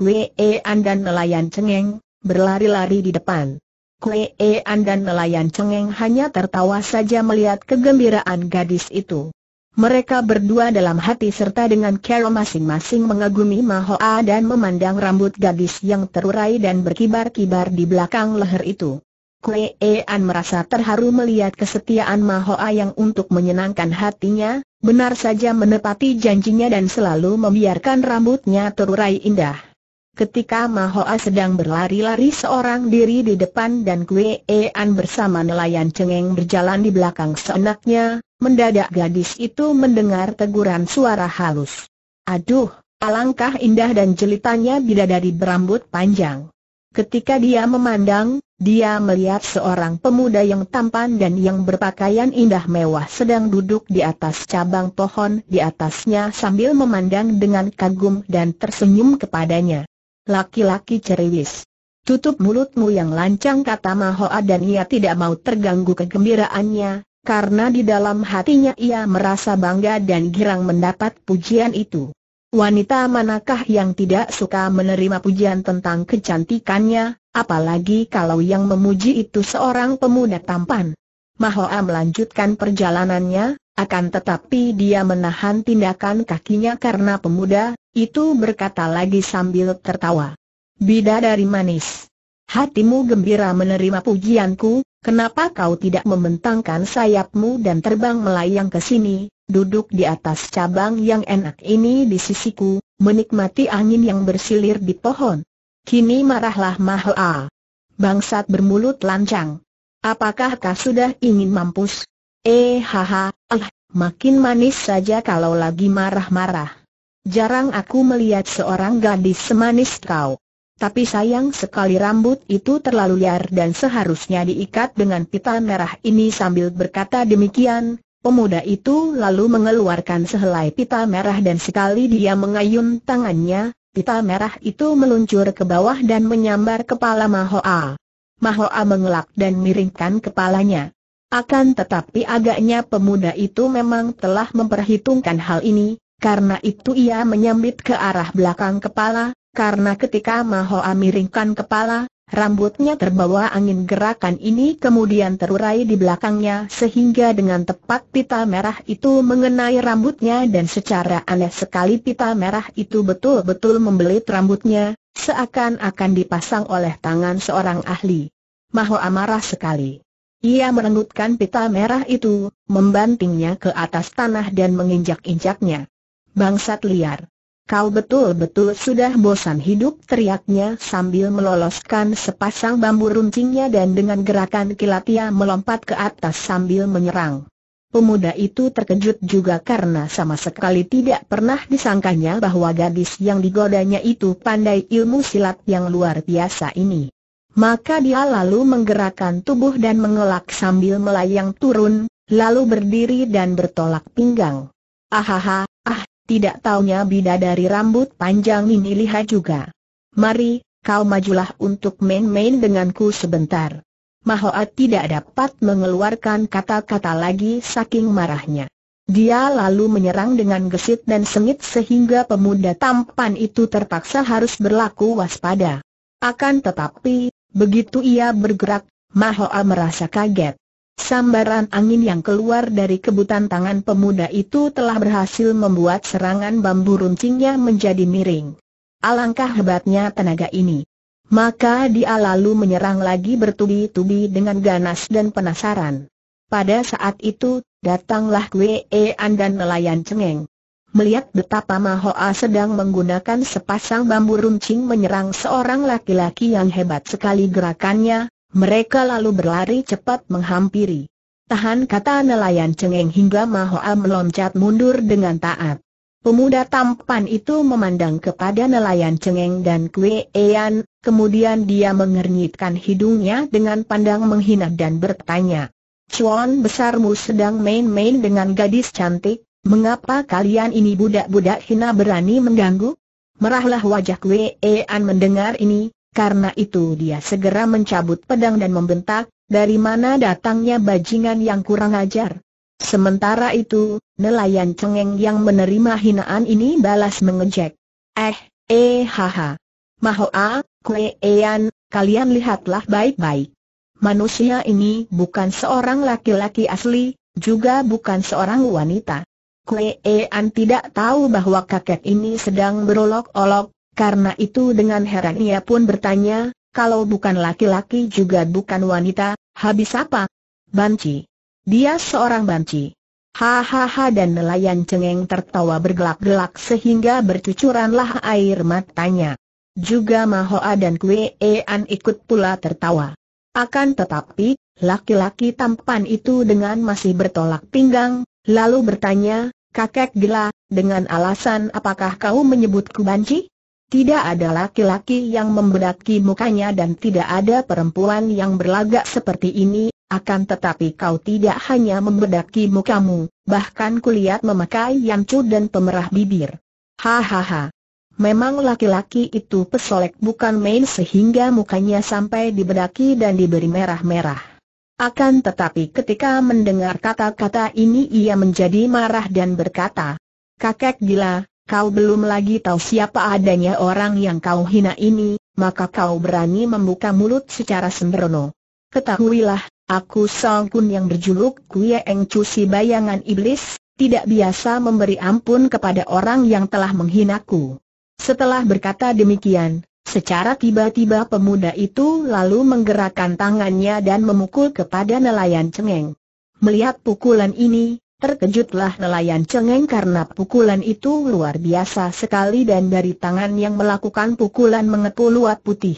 An dan nelayan cengeng, berlari-lari di depan. Kue Ean dan nelayan cengeng hanya tertawa saja melihat kegembiraan gadis itu. Mereka berdua dalam hati serta dengan cara masing-masing mengagumi Mahoa dan memandang rambut gadis yang terurai dan berkibar-kibar di belakang leher itu. Kue Ean merasa terharu melihat kesetiaan Mahoa yang untuk menyenangkan hatinya, benar saja menepati janjinya dan selalu membiarkan rambutnya terurai indah. Ketika Mahoa sedang berlari-lari seorang diri di depan dan Kue An bersama nelayan cengeng berjalan di belakang seenaknya, mendadak gadis itu mendengar teguran suara halus. Aduh, alangkah indah dan jelitanya dari berambut panjang. Ketika dia memandang, dia melihat seorang pemuda yang tampan dan yang berpakaian indah mewah sedang duduk di atas cabang pohon di atasnya sambil memandang dengan kagum dan tersenyum kepadanya laki-laki ceriwis. Tutup mulutmu yang lancang kata Mahoa dan ia tidak mau terganggu kegembiraannya, karena di dalam hatinya ia merasa bangga dan girang mendapat pujian itu. Wanita manakah yang tidak suka menerima pujian tentang kecantikannya, apalagi kalau yang memuji itu seorang pemuda tampan. Mahoa melanjutkan perjalanannya, akan tetapi dia menahan tindakan kakinya karena pemuda itu berkata lagi sambil tertawa. Bidadari manis. Hatimu gembira menerima pujianku, kenapa kau tidak membentangkan sayapmu dan terbang melayang ke sini, duduk di atas cabang yang enak ini di sisiku, menikmati angin yang bersilir di pohon. Kini marahlah Mahoa. Bangsat bermulut lancang. Apakah kau sudah ingin mampus? Eh haha, ah, makin manis saja kalau lagi marah-marah. Jarang aku melihat seorang gadis semanis kau. Tapi sayang sekali rambut itu terlalu liar dan seharusnya diikat dengan pita merah ini sambil berkata demikian. Pemuda itu lalu mengeluarkan sehelai pita merah dan sekali dia mengayun tangannya, pita merah itu meluncur ke bawah dan menyambar kepala Mahoa. Mahoa mengelak dan miringkan kepalanya. Akan tetapi agaknya pemuda itu memang telah memperhitungkan hal ini, karena itu ia menyambit ke arah belakang kepala, karena ketika Mahoa miringkan kepala, rambutnya terbawa angin gerakan ini kemudian terurai di belakangnya sehingga dengan tepat pita merah itu mengenai rambutnya dan secara aneh sekali pita merah itu betul-betul membelit rambutnya, seakan-akan dipasang oleh tangan seorang ahli. Mahoa marah sekali. Ia merenggutkan pita merah itu, membantingnya ke atas tanah dan menginjak-injaknya. Bangsat liar. Kau betul-betul sudah bosan hidup teriaknya sambil meloloskan sepasang bambu runcingnya dan dengan gerakan kilat ia melompat ke atas sambil menyerang. Pemuda itu terkejut juga karena sama sekali tidak pernah disangkanya bahwa gadis yang digodanya itu pandai ilmu silat yang luar biasa ini. Maka dia lalu menggerakkan tubuh dan mengelak sambil melayang turun, lalu berdiri dan bertolak pinggang. Ahaha, ah, tidak taunya bidadari rambut panjang ini lihat juga. Mari, kau majulah untuk main-main denganku sebentar. Mahoat tidak dapat mengeluarkan kata-kata lagi saking marahnya. Dia lalu menyerang dengan gesit dan sengit sehingga pemuda tampan itu terpaksa harus berlaku waspada. Akan tetapi, begitu ia bergerak, Mahoa merasa kaget. Sambaran angin yang keluar dari kebutan tangan pemuda itu telah berhasil membuat serangan bambu runcingnya menjadi miring. Alangkah hebatnya tenaga ini. Maka dia lalu menyerang lagi bertubi-tubi dengan ganas dan penasaran. Pada saat itu, datanglah An dan nelayan cengeng. Melihat betapa Mahoa sedang menggunakan sepasang bambu runcing menyerang seorang laki-laki yang hebat sekali gerakannya, mereka lalu berlari cepat menghampiri. Tahan kata nelayan cengeng hingga Mahoa meloncat mundur dengan taat. Pemuda tampan itu memandang kepada nelayan cengeng dan kue ean, kemudian dia mengernyitkan hidungnya dengan pandang menghina dan bertanya. Cuan besarmu sedang main-main dengan gadis cantik, mengapa kalian ini budak-budak hina berani mengganggu? Merahlah wajah kue Ean mendengar ini, karena itu dia segera mencabut pedang dan membentak, dari mana datangnya bajingan yang kurang ajar. Sementara itu, nelayan cengeng yang menerima hinaan ini balas mengejek. Eh, eh haha. Mahoa, kue ean, kalian lihatlah baik-baik. Manusia ini bukan seorang laki-laki asli, juga bukan seorang wanita. Kue Ean tidak tahu bahwa kakek ini sedang berolok-olok, karena itu dengan heran ia pun bertanya, kalau bukan laki-laki juga bukan wanita, habis apa? Banci. Dia seorang banci. Hahaha dan nelayan cengeng tertawa bergelak-gelak sehingga bercucuranlah air matanya. Juga Mahoa dan Kue an ikut pula tertawa. Akan tetapi, laki-laki tampan itu dengan masih bertolak pinggang, lalu bertanya, kakek gila, dengan alasan apakah kau menyebutku banci? Tidak ada laki-laki yang membedaki mukanya dan tidak ada perempuan yang berlagak seperti ini, akan tetapi kau tidak hanya membedaki mukamu, bahkan kulihat memakai yang yamcu dan pemerah bibir. Hahaha. Memang laki-laki itu pesolek bukan main sehingga mukanya sampai dibedaki dan diberi merah-merah. Akan tetapi ketika mendengar kata-kata ini ia menjadi marah dan berkata, Kakek gila, kau belum lagi tahu siapa adanya orang yang kau hina ini, maka kau berani membuka mulut secara sembrono. Ketahuilah, aku Song Kun yang berjuluk Kuya Eng Chu si bayangan iblis, tidak biasa memberi ampun kepada orang yang telah menghinaku. Setelah berkata demikian, Secara tiba-tiba pemuda itu lalu menggerakkan tangannya dan memukul kepada nelayan cengeng. Melihat pukulan ini, Terkejutlah nelayan cengeng karena pukulan itu luar biasa sekali dan dari tangan yang melakukan pukulan mengepul luat putih.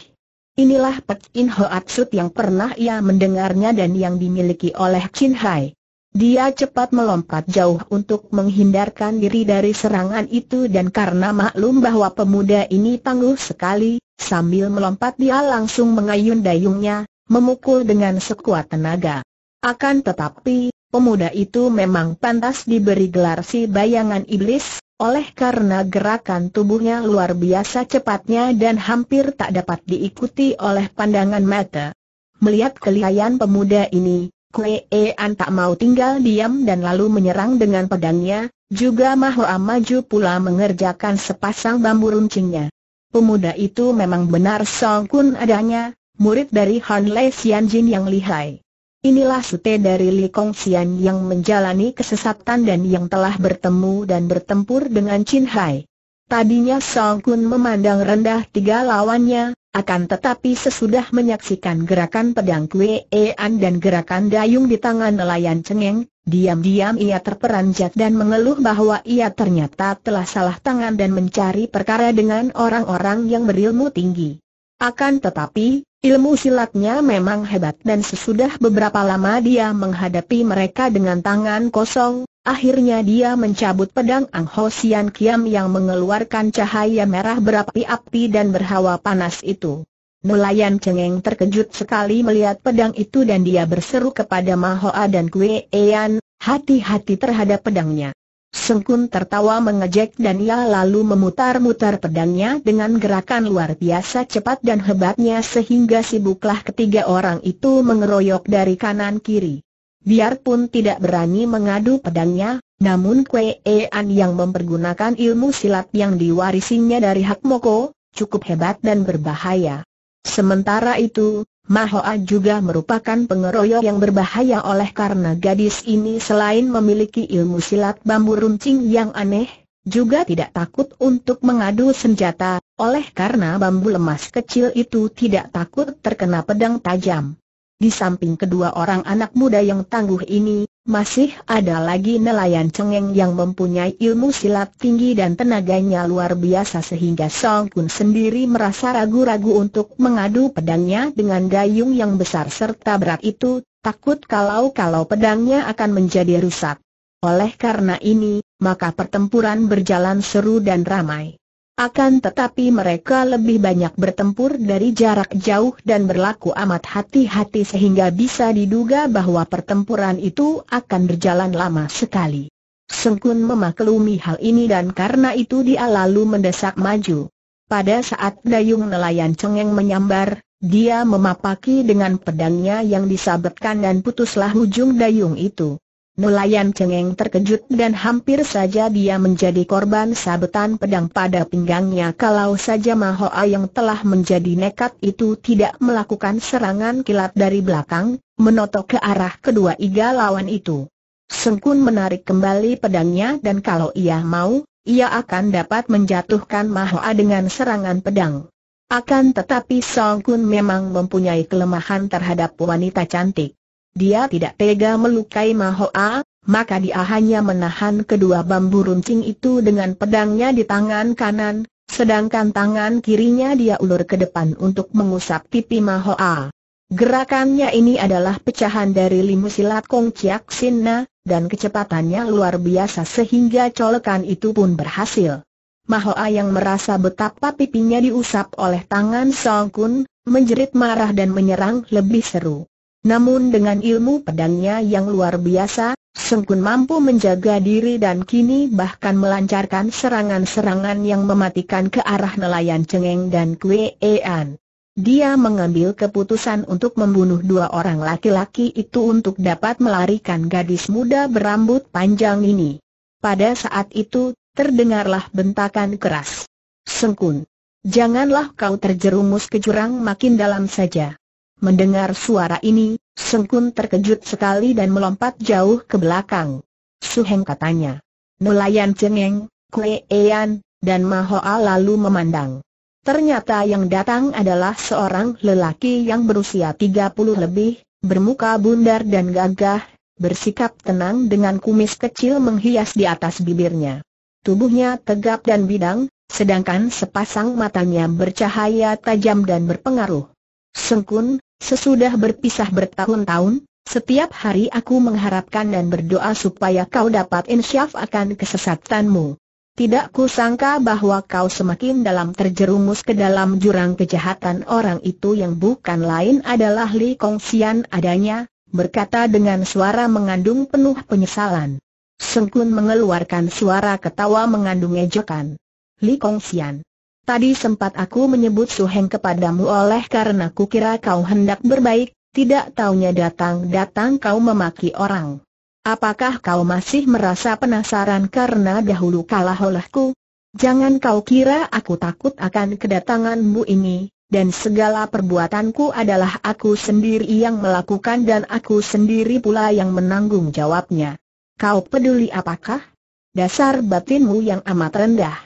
Inilah Pek In Sut yang pernah ia mendengarnya dan yang dimiliki oleh Chin Hai. Dia cepat melompat jauh untuk menghindarkan diri dari serangan itu dan karena maklum bahwa pemuda ini tangguh sekali, sambil melompat dia langsung mengayun dayungnya, memukul dengan sekuat tenaga. Akan tetapi, pemuda itu memang pantas diberi gelar si bayangan iblis, oleh karena gerakan tubuhnya luar biasa cepatnya dan hampir tak dapat diikuti oleh pandangan mata. Melihat kelihayan pemuda ini, Kue Ean tak mau tinggal diam dan lalu menyerang dengan pedangnya, juga Mahoa maju pula mengerjakan sepasang bambu runcingnya. Pemuda itu memang benar Song Kun adanya, murid dari Han Lei Xianjin yang lihai. Inilah sute dari Li Kongxian yang menjalani kesesatan dan yang telah bertemu dan bertempur dengan Chin Hai. Tadinya Song Kun memandang rendah tiga lawannya, akan tetapi sesudah menyaksikan gerakan pedang An dan gerakan dayung di tangan nelayan cengeng, diam-diam ia terperanjat dan mengeluh bahwa ia ternyata telah salah tangan dan mencari perkara dengan orang-orang yang berilmu tinggi. Akan tetapi, Ilmu silatnya memang hebat dan sesudah beberapa lama dia menghadapi mereka dengan tangan kosong, akhirnya dia mencabut pedang Ang Ho Sian Kiam yang mengeluarkan cahaya merah berapi-api dan berhawa panas itu. Nelayan Cengeng terkejut sekali melihat pedang itu dan dia berseru kepada Mahoa dan Kue Ean, hati-hati terhadap pedangnya. Sengkun tertawa mengejek dan ia lalu memutar-mutar pedangnya dengan gerakan luar biasa cepat dan hebatnya sehingga sibuklah ketiga orang itu mengeroyok dari kanan kiri. Biarpun tidak berani mengadu pedangnya, namun e An yang mempergunakan ilmu silat yang diwarisinya dari Hak Moko, cukup hebat dan berbahaya. Sementara itu, Mahoa juga merupakan pengeroyok yang berbahaya oleh karena gadis ini selain memiliki ilmu silat bambu runcing yang aneh, juga tidak takut untuk mengadu senjata, oleh karena bambu lemas kecil itu tidak takut terkena pedang tajam. Di samping kedua orang anak muda yang tangguh ini, masih ada lagi nelayan cengeng yang mempunyai ilmu silat tinggi dan tenaganya luar biasa sehingga Song Kun sendiri merasa ragu-ragu untuk mengadu pedangnya dengan dayung yang besar serta berat itu, takut kalau-kalau pedangnya akan menjadi rusak. Oleh karena ini, maka pertempuran berjalan seru dan ramai. Akan tetapi mereka lebih banyak bertempur dari jarak jauh dan berlaku amat hati-hati sehingga bisa diduga bahwa pertempuran itu akan berjalan lama sekali. Sengkun memaklumi hal ini dan karena itu dia lalu mendesak maju. Pada saat dayung nelayan cengeng menyambar, dia memapaki dengan pedangnya yang disabetkan dan putuslah ujung dayung itu. Nelayan cengeng terkejut dan hampir saja dia menjadi korban sabetan pedang pada pinggangnya kalau saja Mahoa yang telah menjadi nekat itu tidak melakukan serangan kilat dari belakang, menotok ke arah kedua iga lawan itu. Sengkun menarik kembali pedangnya dan kalau ia mau, ia akan dapat menjatuhkan Mahoa dengan serangan pedang. Akan tetapi Songkun memang mempunyai kelemahan terhadap wanita cantik dia tidak tega melukai Mahoa, maka dia hanya menahan kedua bambu runcing itu dengan pedangnya di tangan kanan, sedangkan tangan kirinya dia ulur ke depan untuk mengusap pipi Mahoa. Gerakannya ini adalah pecahan dari limu silat Kong Chiak Sinna, dan kecepatannya luar biasa sehingga colekan itu pun berhasil. Mahoa yang merasa betapa pipinya diusap oleh tangan Song Kun, menjerit marah dan menyerang lebih seru. Namun dengan ilmu pedangnya yang luar biasa, Sengkun mampu menjaga diri dan kini bahkan melancarkan serangan-serangan yang mematikan ke arah nelayan Cengeng dan Kuean. Dia mengambil keputusan untuk membunuh dua orang laki-laki itu untuk dapat melarikan gadis muda berambut panjang ini. Pada saat itu, terdengarlah bentakan keras. Sengkun, janganlah kau terjerumus ke jurang makin dalam saja. Mendengar suara ini, Sengkun terkejut sekali dan melompat jauh ke belakang. Suheng katanya. Nelayan Cengeng, Kue Ean, dan Mahoa lalu memandang. Ternyata yang datang adalah seorang lelaki yang berusia 30 lebih, bermuka bundar dan gagah, bersikap tenang dengan kumis kecil menghias di atas bibirnya. Tubuhnya tegap dan bidang, sedangkan sepasang matanya bercahaya tajam dan berpengaruh. Sengkun, Sesudah berpisah bertahun-tahun, setiap hari aku mengharapkan dan berdoa supaya kau dapat insyaf akan kesesatanmu. Tidak sangka bahwa kau semakin dalam terjerumus ke dalam jurang kejahatan orang itu yang bukan lain adalah Li Kong Kongsian adanya, berkata dengan suara mengandung penuh penyesalan. Sengkun mengeluarkan suara ketawa mengandung ejekan. Li Kong Kongsian. Tadi sempat aku menyebut Suheng kepadamu oleh karena kira kau hendak berbaik, tidak taunya datang-datang kau memaki orang. Apakah kau masih merasa penasaran karena dahulu kalah olehku? Jangan kau kira aku takut akan kedatanganmu ini, dan segala perbuatanku adalah aku sendiri yang melakukan dan aku sendiri pula yang menanggung jawabnya. Kau peduli apakah? Dasar batinmu yang amat rendah.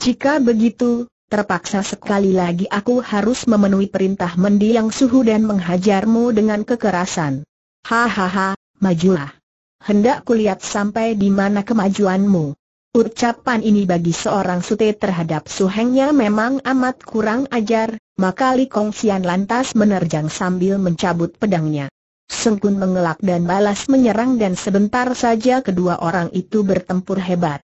Jika begitu, terpaksa sekali lagi aku harus memenuhi perintah mendiang suhu dan menghajarmu dengan kekerasan. Hahaha, majulah. Hendak kulihat sampai di mana kemajuanmu. Ucapan ini bagi seorang sute terhadap suhengnya memang amat kurang ajar, maka Li Sian lantas menerjang sambil mencabut pedangnya. Sengkun mengelak dan balas menyerang dan sebentar saja kedua orang itu bertempur hebat.